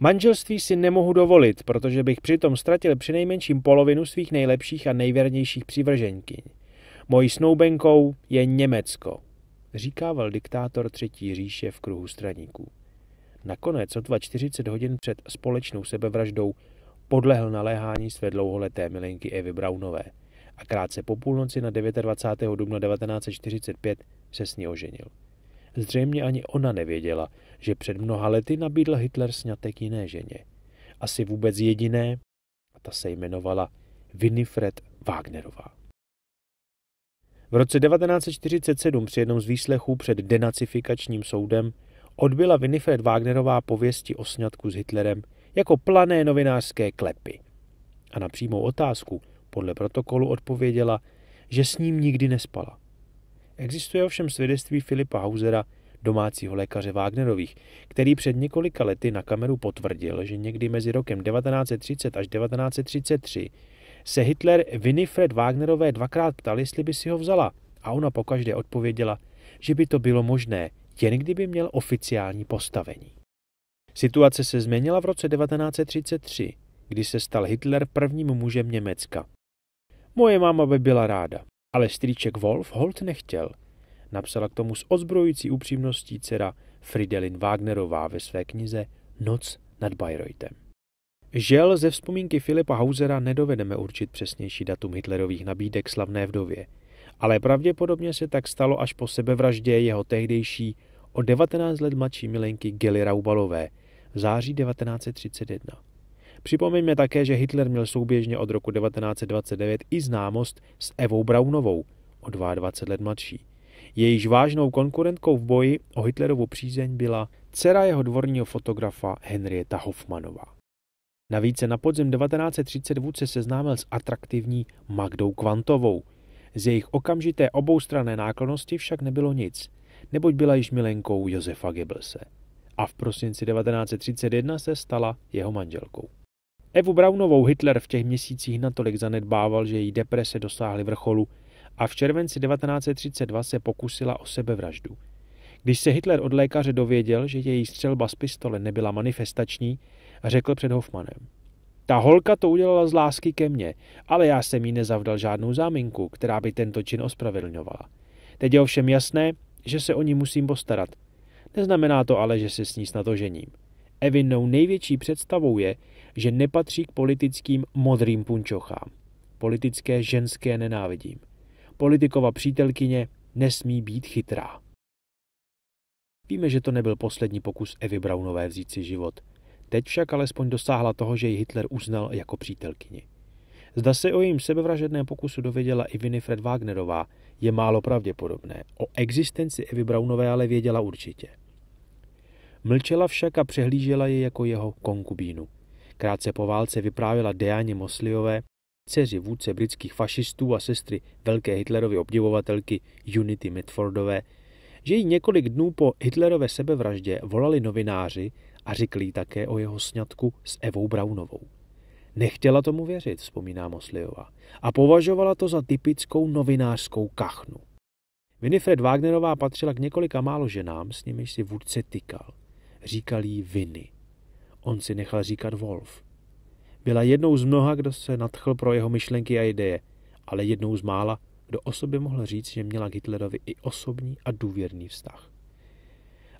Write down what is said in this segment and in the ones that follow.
Manželství si nemohu dovolit, protože bych přitom ztratil přinejmenším polovinu svých nejlepších a nejvěrnějších přivrženkyň. Mojí snoubenkou je Německo, říkával diktátor Třetí říše v kruhu straníků. Nakonec o 40 hodin před společnou sebevraždou podlehl naléhání své dlouholeté milenky Evy Braunové a krátce po půlnoci na 29. dubna 1945 se s ní oženil. Zřejmě ani ona nevěděla, že před mnoha lety nabídl Hitler snětek jiné ženě. Asi vůbec jediné, a ta se jmenovala Winifred Wagnerová. V roce 1947 při jednom z výslechů před denacifikačním soudem odbyla Winifred Wagnerová pověsti o sňatku s Hitlerem jako plané novinářské klepy. A na přímou otázku podle protokolu odpověděla, že s ním nikdy nespala. Existuje ovšem svědectví Filipa Hausera, domácího lékaře Wagnerových, který před několika lety na kameru potvrdil, že někdy mezi rokem 1930 až 1933 se Hitler Winifred Wagnerové dvakrát ptal, jestli by si ho vzala a ona pokaždé odpověděla, že by to bylo možné, jen kdyby měl oficiální postavení. Situace se změnila v roce 1933, kdy se stal Hitler prvním mužem Německa. Moje máma by byla ráda, ale strýček Wolf Holt nechtěl. Napsala k tomu s ozbrojící upřímností dcera Fridelin Wagnerová ve své knize Noc nad Bayreuthem. Žel ze vzpomínky Filipa Hausera nedovedeme určit přesnější datum Hitlerových nabídek slavné vdově, ale pravděpodobně se tak stalo až po sebevraždě jeho tehdejší o 19 let mladší milenky Gely Raubalové v září 1931. Připomeňme také, že Hitler měl souběžně od roku 1929 i známost s Evou Braunovou, o 22 let mladší. Jejíž vážnou konkurentkou v boji o Hitlerovu přízeň byla dcera jeho dvorního fotografa Henrieta Hoffmanová. Navíc se na podzim 1930 vůdce seznámil s atraktivní Magdou Kvantovou. Z jejich okamžité oboustranné náklonosti však nebylo nic, neboť byla již milenkou Josefa Goebbelse. A v prosinci 1931 se stala jeho manželkou. Evu Braunovou Hitler v těch měsících natolik zanedbával, že její deprese dosáhly vrcholu a v červenci 1932 se pokusila o sebevraždu. Když se Hitler od lékaře dověděl, že její střelba z pistole nebyla manifestační, řekl před Hoffmanem. Ta holka to udělala z lásky ke mně, ale já jsem jí nezavdal žádnou záminku, která by tento čin ospravedlňovala. Teď je ovšem jasné, že se o ní musím postarat. Neznamená to ale, že se s ní snad ožením. Evinou největší představou je, že nepatří k politickým modrým punčochám, politické ženské nenávidím. Politikova přítelkyně nesmí být chytrá. Víme, že to nebyl poslední pokus Evy Braunové vzít si život. Teď však alespoň dosáhla toho, že ji Hitler uznal jako přítelkyni. Zda se o jejím sebevražedném pokusu dověděla i Winifred Wagnerová, je málo pravděpodobné. O existenci Evy Braunové ale věděla určitě. Mlčela však a přehlížela je jako jeho konkubínu. Krátce po válce vyprávěla Deáně Mosliové, dceři vůdce britských fašistů a sestry velké Hitlerovy obdivovatelky Unity Mitfordové, že jí několik dnů po Hitlerové sebevraždě volali novináři a řekli jí také o jeho sňatku s Evou Braunovou. Nechtěla tomu věřit, vzpomíná Mosliová, a považovala to za typickou novinářskou kachnu. Winifred Wagnerová patřila k několika málo ženám, s nimiž si vůdce tykal. Říkal jí Viny. On si nechal říkat Wolf. Byla jednou z mnoha, kdo se nadchl pro jeho myšlenky a ideje, ale jednou z mála, kdo o sobě mohl říct, že měla k Hitlerovi i osobní a důvěrný vztah.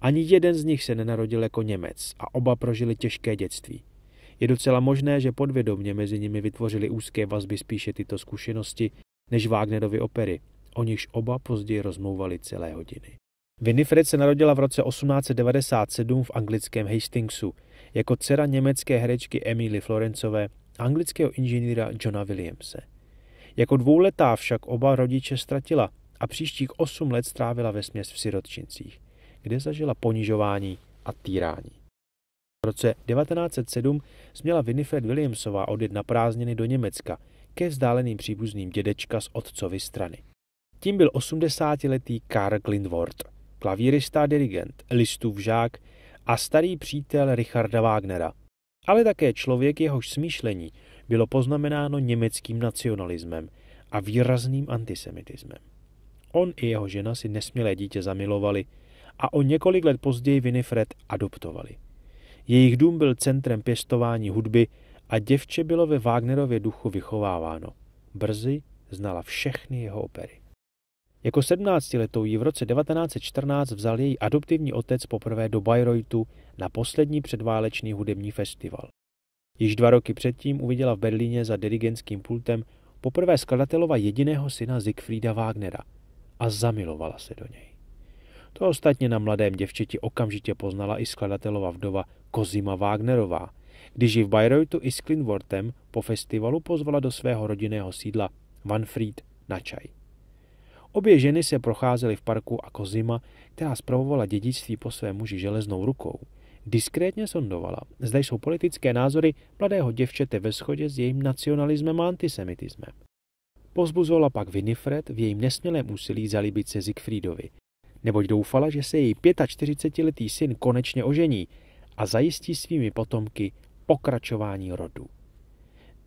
Ani jeden z nich se nenarodil jako Němec a oba prožili těžké dětství. Je docela možné, že podvědomně mezi nimi vytvořili úzké vazby spíše tyto zkušenosti než Wagnerovy opery, o nichž oba později rozmouvali celé hodiny. Winifred se narodila v roce 1897 v anglickém Hastingsu jako dcera německé herečky Emily Florencové a anglického inženýra Johna Williamse. Jako dvouletá však oba rodiče ztratila a příštích osm let strávila ve směs v sirotčincích, kde zažila ponižování a týrání. V roce 1907 směla Winifred Williamsová odjet na prázdniny do Německa ke vzdáleným příbuzným dědečka z otcovy strany. Tím byl 80-letý Karl Glindwort, klavírista a dirigent, listův žák, a starý přítel Richarda Wagnera, ale také člověk, jehož smýšlení bylo poznamenáno německým nacionalismem a výrazným antisemitismem. On i jeho žena si nesmělé dítě zamilovali a o několik let později Winifred adoptovali. Jejich dům byl centrem pěstování hudby a děvče bylo ve Wagnerově duchu vychováváno. Brzy znala všechny jeho opery. Jako sedmnáctiletou ji v roce 1914 vzal její adoptivní otec poprvé do Bayreuthu na poslední předválečný hudební festival. Již dva roky předtím uviděla v Berlíně za dirigentským pultem poprvé skladatelova jediného syna Siegfrieda Wagnera a zamilovala se do něj. To ostatně na mladém děvčeti okamžitě poznala i skladatelova vdova Kozima Wagnerová, když ji v Bayreuthu i s Klinwortem po festivalu pozvala do svého rodinného sídla Manfred na čaj. Obě ženy se procházely v parku a Kozima, která zpravovala dědictví po svém muži železnou rukou, diskrétně sondovala, zda jsou politické názory mladého děvčete ve shodě s jejím nacionalismem a antisemitismem. Pozbuzovala pak Winifred v jejím nesmělém úsilí zalíbit se Siegfriedovi, neboť doufala, že se její 45-letý syn konečně ožení a zajistí svými potomky pokračování rodu.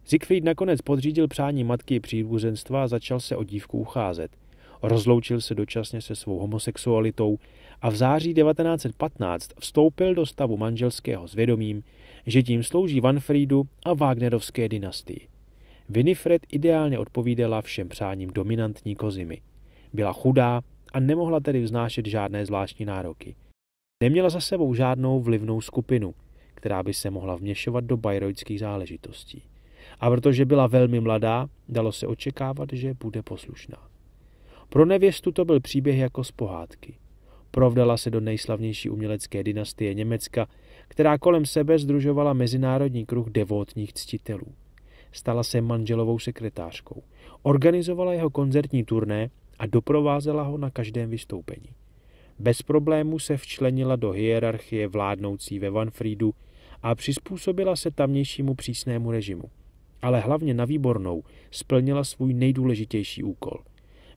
Siegfried nakonec podřídil přání matky příbuzenstva a začal se o dívku ucházet – rozloučil se dočasně se svou homosexualitou a v září 1915 vstoupil do stavu manželského vědomím, že tím slouží Vanfrídu a Wagnerovské dynastii. Winifred ideálně odpovídala všem přáním dominantní kozimy. Byla chudá a nemohla tedy vznášet žádné zvláštní nároky. Neměla za sebou žádnou vlivnou skupinu, která by se mohla vměšovat do bajroidských záležitostí. A protože byla velmi mladá, dalo se očekávat, že bude poslušná. Pro nevěstu to byl příběh jako z pohádky. Provdala se do nejslavnější umělecké dynastie Německa, která kolem sebe združovala mezinárodní kruh devotních ctitelů. Stala se manželovou sekretářkou, organizovala jeho koncertní turné a doprovázela ho na každém vystoupení. Bez problému se včlenila do hierarchie vládnoucí ve Vanfrídu a přizpůsobila se tamnějšímu přísnému režimu. Ale hlavně na výbornou splnila svůj nejdůležitější úkol –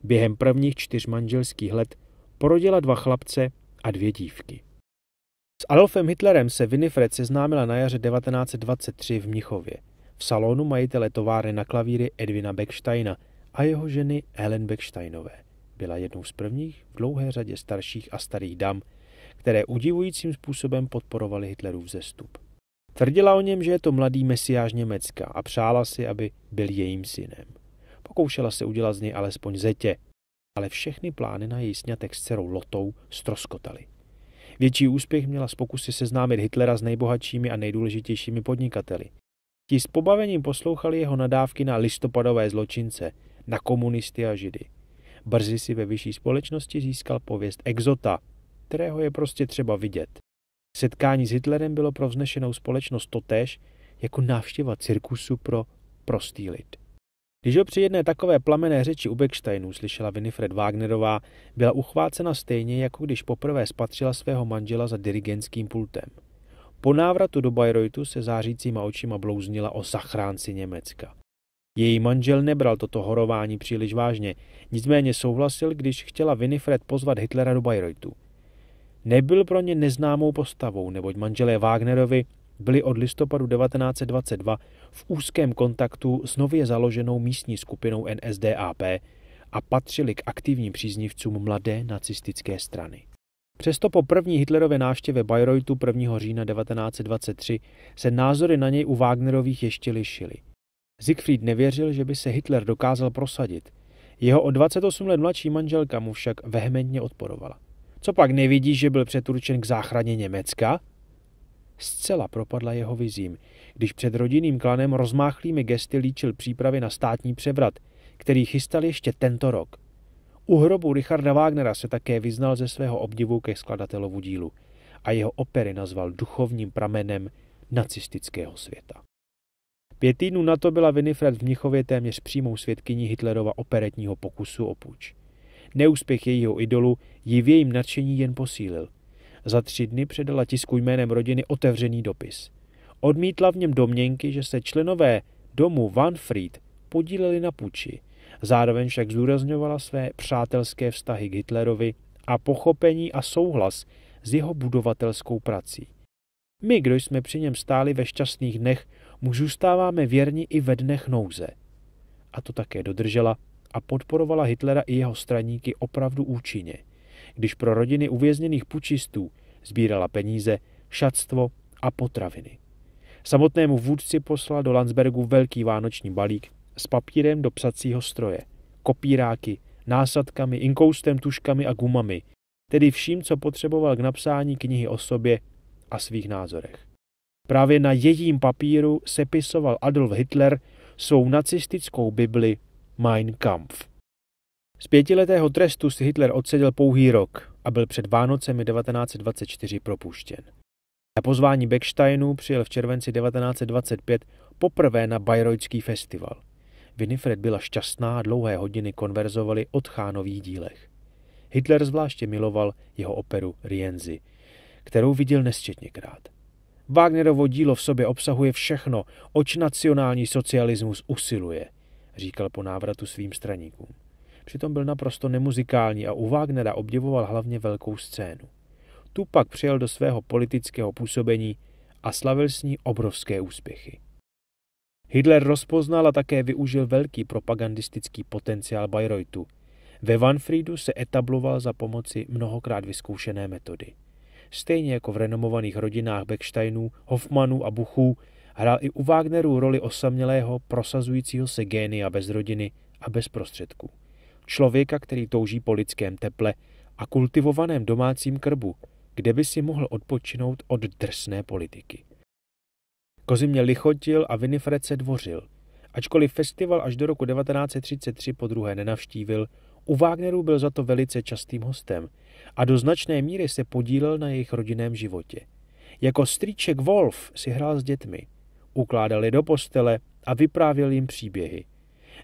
během prvních čtyř manželských let porodila dva chlapce a dvě dívky. S Adolfem Hitlerem se Winifred seznámila na jaře 1923 v Mnichově, v salonu majitele továrny na klavíry Edvina Becksteina a jeho ženy Helen Becksteinové. Byla jednou z prvních v dlouhé řadě starších a starých dam, které udivujícím způsobem podporovaly Hitlerův zestup. Tvrdila o něm, že je to mladý mesiáž Německa a přála si, aby byl jejím synem. Pokoušela se udělat z něj alespoň zetě, ale všechny plány na její snětek s dcerou Lotou stroskotaly. Větší úspěch měla z pokusy seznámit Hitlera s nejbohatšími a nejdůležitějšími podnikateli. Ti s pobavením poslouchali jeho nadávky na listopadové zločince, na komunisty a židy. Brzy si ve vyšší společnosti získal pověst exota, kterého je prostě třeba vidět. Setkání s Hitlerem bylo pro vznešenou společnost totéž jako návštěva cirkusu pro prostý lid. Když ho při jedné takové plamené řeči u Becksteinu slyšela Winifred Wagnerová, byla uchvácena stejně, jako když poprvé spatřila svého manžela za dirigentským pultem. Po návratu do Bayreuthu se zářícíma očima blouznila o zachránci Německa. Její manžel nebral toto horování příliš vážně, nicméně souhlasil, když chtěla Winifred pozvat Hitlera do Bayreuthu. Nebyl pro ně neznámou postavou, neboť manželé Wagnerovi byli od listopadu 1922 v úzkém kontaktu s nově založenou místní skupinou NSDAP a patřili k aktivním příznivcům mladé nacistické strany. Přesto po první Hitlerově návštěvě Bayreuthu 1. října 1923 se názory na něj u Wagnerových ještě lišily. Siegfried nevěřil, že by se Hitler dokázal prosadit. Jeho o 28 let mladší manželka mu však vehementně odporovala. Co pak nevidíš, že byl přeturčen k záchraně Německa? zcela propadla jeho vizím, když před rodinným klanem rozmáchlými gesty líčil přípravy na státní převrat, který chystal ještě tento rok. U hrobu Richarda Wagnera se také vyznal ze svého obdivu ke skladatelovu dílu a jeho opery nazval duchovním pramenem nacistického světa. Pět týdnů na to byla Winifred v Mnichově téměř přímou svědkyní Hitlerova operetního pokusu o půjč. Neúspěch jejího idolu ji v jejím nadšení jen posílil – za tři dny předala tisku jménem rodiny otevřený dopis. Odmítla v něm domněnky, že se členové domu Van Fried podíleli na puči. Zároveň však zdůrazňovala své přátelské vztahy k Hitlerovi a pochopení a souhlas s jeho budovatelskou prací. My, kdo jsme při něm stáli ve šťastných dnech, mu zůstáváme věrni i ve dnech nouze. A to také dodržela a podporovala Hitlera i jeho straníky opravdu účinně – když pro rodiny uvězněných pučistů sbírala peníze, šatstvo a potraviny. Samotnému vůdci poslala do Landsbergu velký vánoční balík s papírem do psacího stroje, kopíráky, násadkami, inkoustem, tuškami a gumami, tedy vším, co potřeboval k napsání knihy o sobě a svých názorech. Právě na jejím papíru sepisoval Adolf Hitler svou nacistickou Bibli Mein Kampf. Z pětiletého trestu si Hitler odseděl pouhý rok a byl před Vánocemi 1924 propuštěn. Na pozvání Becksteinu přijel v červenci 1925 poprvé na Bayreuthský festival. Winifred byla šťastná a dlouhé hodiny konverzovali o Tchánových dílech. Hitler zvláště miloval jeho operu Rienzi, kterou viděl nesčetněkrát. Wagnerovo dílo v sobě obsahuje všechno, oč nacionální socialismus usiluje, říkal po návratu svým straníkům. Přitom byl naprosto nemuzikální a u Wagnera obdivoval hlavně velkou scénu. Tu pak přijel do svého politického působení a slavil s ní obrovské úspěchy. Hitler rozpoznal a také využil velký propagandistický potenciál Bayreuthu. Ve Vanfriedu se etabloval za pomoci mnohokrát vyzkoušené metody. Stejně jako v renomovaných rodinách Becksteinů, Hoffmanů a Buchů, hrál i u Wagnerů roli osamělého, prosazujícího se génia bez rodiny a bez prostředků člověka, který touží po lidském teple a kultivovaném domácím krbu, kde by si mohl odpočinout od drsné politiky. Kozimě lichotil a Winifred se dvořil. Ačkoliv festival až do roku 1933 po druhé nenavštívil, u Wagnerů byl za to velice častým hostem a do značné míry se podílel na jejich rodinném životě. Jako strýček Wolf si hrál s dětmi, ukládali do postele a vyprávěl jim příběhy –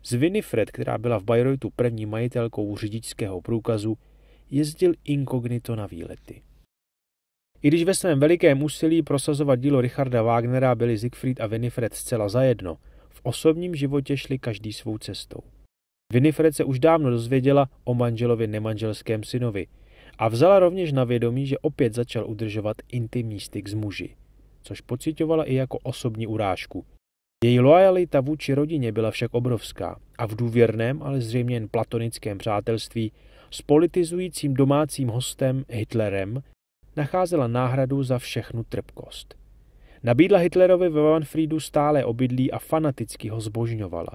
z Winifred, která byla v Bayreuthu první majitelkou řidičského průkazu, jezdil inkognito na výlety. I když ve svém velikém úsilí prosazovat dílo Richarda Wagnera byli Siegfried a Winifred zcela zajedno, v osobním životě šli každý svou cestou. Winifred se už dávno dozvěděla o manželovi nemanželském synovi a vzala rovněž na vědomí, že opět začal udržovat intimní styk s muži, což pocitovala i jako osobní urážku – její loajalita vůči rodině byla však obrovská a v důvěrném, ale zřejmě jen platonickém přátelství s politizujícím domácím hostem Hitlerem nacházela náhradu za všechnu trpkost. Nabídla Hitlerovi ve Wanfriedu stále obydlí a fanaticky ho zbožňovala.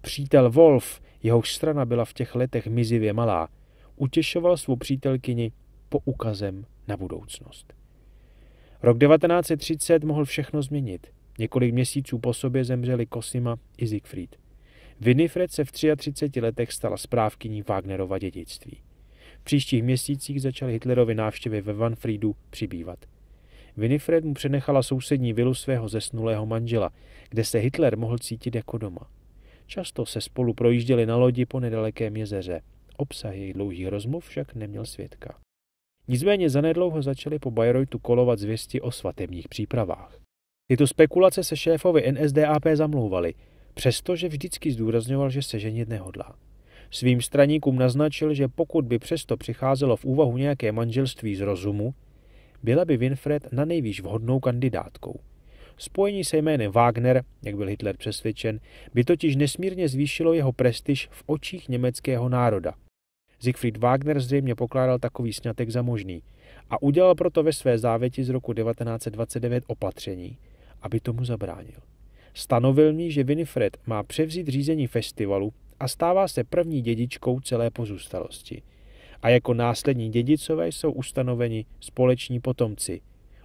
Přítel Wolf, jehož strana byla v těch letech mizivě malá, utěšoval svou přítelkyni poukazem na budoucnost. Rok 1930 mohl všechno změnit – Několik měsíců po sobě zemřeli Kosima i Siegfried. Winifred se v 33 letech stala správkyní Wagnerova dědictví. V příštích měsících začaly Hitlerovy návštěvy ve Vanfriedu přibývat. Winifred mu přenechala sousední vilu svého zesnulého manžela, kde se Hitler mohl cítit jako doma. Často se spolu projížděli na lodi po nedalekém jezeře. Obsah jejich dlouhých rozmluv však neměl svědka. Nicméně zanedlouho začaly po Bayreuthu kolovat zvěsti o svatebních přípravách. Tyto spekulace se šéfovi NSDAP zamlouvaly, přestože vždycky zdůrazňoval, že se ženit nehodlá. Svým straníkům naznačil, že pokud by přesto přicházelo v úvahu nějaké manželství z rozumu, byla by Winfred na nejvýš vhodnou kandidátkou. Spojení se jménem Wagner, jak byl Hitler přesvědčen, by totiž nesmírně zvýšilo jeho prestiž v očích německého národa. Siegfried Wagner zřejmě pokládal takový snětek za možný a udělal proto ve své závěti z roku 1929 opatření, aby tomu zabránil. Stanovil mi, že Winifred má převzít řízení festivalu a stává se první dědičkou celé pozůstalosti. A jako následní dědicové jsou ustanoveni společní potomci.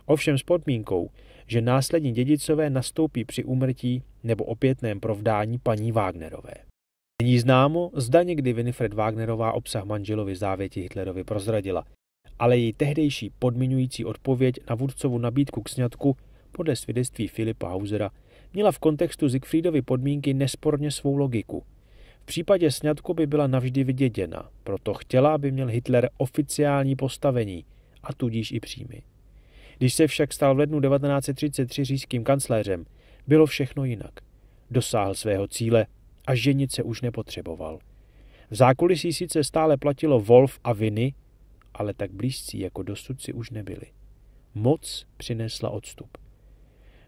Ovšem s podmínkou, že následní dědicové nastoupí při úmrtí nebo opětném provdání paní Wagnerové. Není známo, zda někdy Winifred Wagnerová obsah manželovi závěti Hitlerovi prozradila, ale její tehdejší podmiňující odpověď na vůdcovu nabídku k sňatku podle svědectví Filipa Hausera, měla v kontextu Siegfriedovy podmínky nesporně svou logiku. V případě sňatku by byla navždy vyděděna, proto chtěla, aby měl Hitler oficiální postavení a tudíž i příjmy. Když se však stal v lednu 1933 říjským kancléřem, bylo všechno jinak. Dosáhl svého cíle a ženit se už nepotřeboval. V zákulisí sice stále platilo Wolf a Viny, ale tak blízcí jako dosud si už nebyli. Moc přinesla odstup.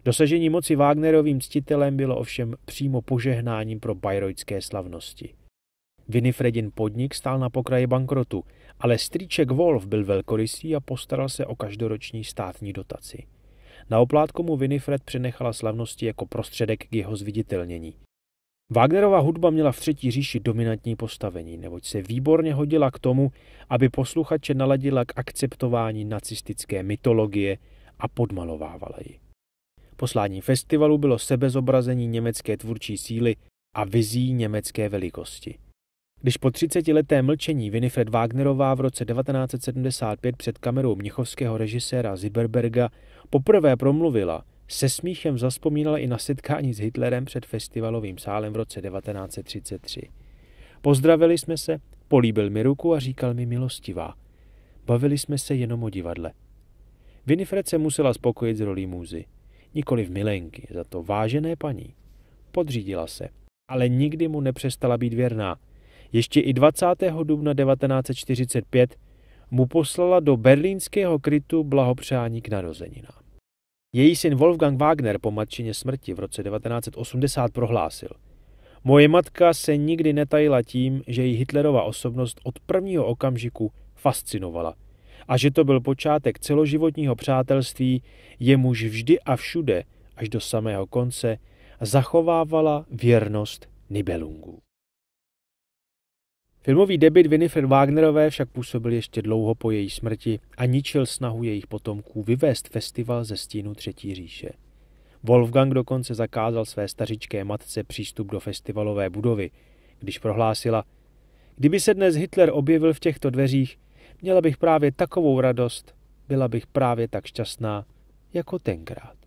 Dosažení moci Wagnerovým ctitelem bylo ovšem přímo požehnáním pro bajrojské slavnosti. Winifredin podnik stál na pokraji bankrotu, ale strýček Wolf byl velkorysý a postaral se o každoroční státní dotaci. Na oplátku mu Winifred přenechala slavnosti jako prostředek k jeho zviditelnění. Wagnerova hudba měla v třetí říši dominantní postavení, neboť se výborně hodila k tomu, aby posluchače naladila k akceptování nacistické mytologie a podmalovávala ji. Poslání festivalu bylo sebezobrazení německé tvůrčí síly a vizí německé velikosti. Když po 30-leté mlčení Winifred Wagnerová v roce 1975 před kamerou mnichovského režiséra Ziberberga poprvé promluvila, se smíchem zaspomínala i na setkání s Hitlerem před festivalovým sálem v roce 1933. Pozdravili jsme se, políbil mi ruku a říkal mi milostivá. Bavili jsme se jenom o divadle. Winifred se musela spokojit s rolí můzy nikoli v milenky, za to vážené paní. Podřídila se, ale nikdy mu nepřestala být věrná. Ještě i 20. dubna 1945 mu poslala do berlínského krytu blahopřání k narozeninám. Její syn Wolfgang Wagner po matčině smrti v roce 1980 prohlásil – Moje matka se nikdy netajila tím, že ji Hitlerova osobnost od prvního okamžiku fascinovala – a že to byl počátek celoživotního přátelství, jemuž vždy a všude až do samého konce zachovávala věrnost Nibelungů. Filmový debit Winifred Wagnerové však působil ještě dlouho po její smrti a ničil snahu jejich potomků vyvést festival ze stínu Třetí říše. Wolfgang dokonce zakázal své stařičké matce přístup do festivalové budovy, když prohlásila, kdyby se dnes Hitler objevil v těchto dveřích, Měla bych právě takovou radost, byla bych právě tak šťastná jako tenkrát.